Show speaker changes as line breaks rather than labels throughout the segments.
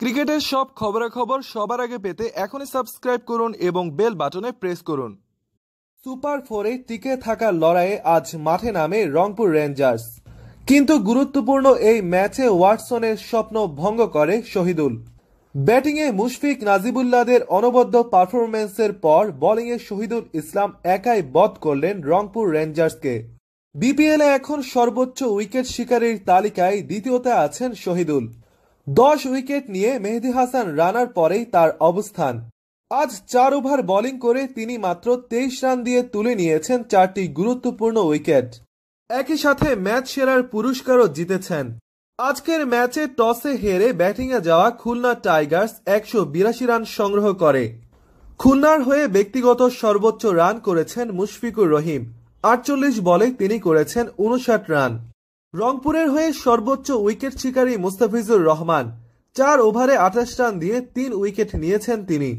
ক্রিকেটের সব খবরাখবর সবার আগে পেতে এখনই সাবস্ক্রাইব করুন এবং বেল বাটনে প্রেস করুন সুপার ফোরে টিকে থাকার লড়াইয়ে আজ মাঠে নামে রংপুর রেঞ্জার্স কিন্তু গুরুত্বপূর্ণ এই ম্যাচে ওয়াটসনের স্বপ্ন ভঙ্গ করে শহীদুল ব্যাটিংয়ে মুশফিক নাজিবুল্লাদের অনবদ্য পারফরমেন্সের পর বোলিংয়ে শহীদুল ইসলাম একাই বধ করলেন রংপুর রেঞ্জার্সকে বিপিএলে এখন সর্বোচ্চ উইকেট শিকারীর তালিকায় দ্বিতীয়তে আছেন শহীদুল দশ উইকেট নিয়ে মেহেদি হাসান রানার পরেই তার অবস্থান আজ চার ওভার বোলিং করে তিনি মাত্র তেইশ রান দিয়ে তুলে নিয়েছেন চারটি গুরুত্বপূর্ণ উইকেট একই সাথে ম্যাচ সেরার পুরস্কারও জিতেছেন আজকের ম্যাচে টসে হেরে ব্যাটিংয়ে যাওয়া খুলনা টাইগার্স একশো বিরাশি রান সংগ্রহ করে খুলনার হয়ে ব্যক্তিগত সর্বোচ্চ রান করেছেন মুশফিকুর রহিম আটচল্লিশ বলে তিনি করেছেন উনষাট রান রংপুরের হয়ে সর্বোচ্চ উইকেট শিকারী মুস্তাফিজুর রহমান চার ওভারে আঠাশ রান দিয়ে তিন উইকেট নিয়েছেন তিনি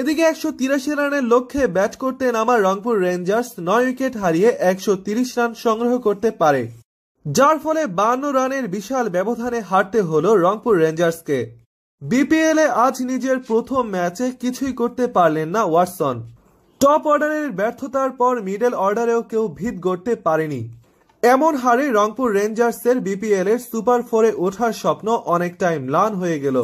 এদিকে একশো তিরাশি রানের লক্ষ্যে ব্যাট করতে নামা রংপুর রেঞ্জার্স নয় উইকেট হারিয়ে একশো তিরিশ রান সংগ্রহ করতে পারে যার ফলে বান্ন রানের বিশাল ব্যবধানে হারতে হল রংপুর রেঞ্জার্সকে বিপিএলে আজ নিজের প্রথম ম্যাচে কিছুই করতে পারলেন না ওয়াটসন টপ অর্ডারের ব্যর্থতার পর মিডল অর্ডারেও কেউ ভিত গড়তে পারেনি এমন হারে রংপুর রেঞ্জার্সের বিপিএল এর সুপার ফোরে ওঠার স্বপ্ন অনেকটাই ম্লান হয়ে গেল